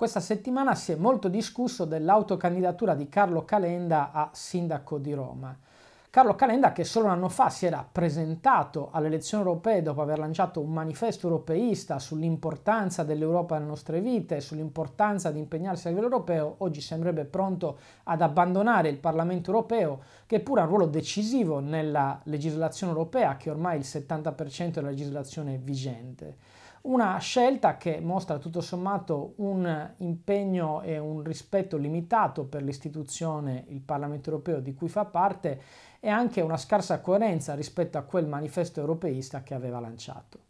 Questa settimana si è molto discusso dell'autocandidatura di Carlo Calenda a sindaco di Roma. Carlo Calenda che solo un anno fa si era presentato alle elezioni europee dopo aver lanciato un manifesto europeista sull'importanza dell'Europa nelle nostre vite, e sull'importanza di impegnarsi a livello europeo, oggi sembrerebbe pronto ad abbandonare il Parlamento europeo che pure ha un ruolo decisivo nella legislazione europea che ormai è il 70% della legislazione vigente. Una scelta che mostra tutto sommato un impegno e un rispetto limitato per l'istituzione, il Parlamento europeo di cui fa parte, e anche una scarsa coerenza rispetto a quel manifesto europeista che aveva lanciato.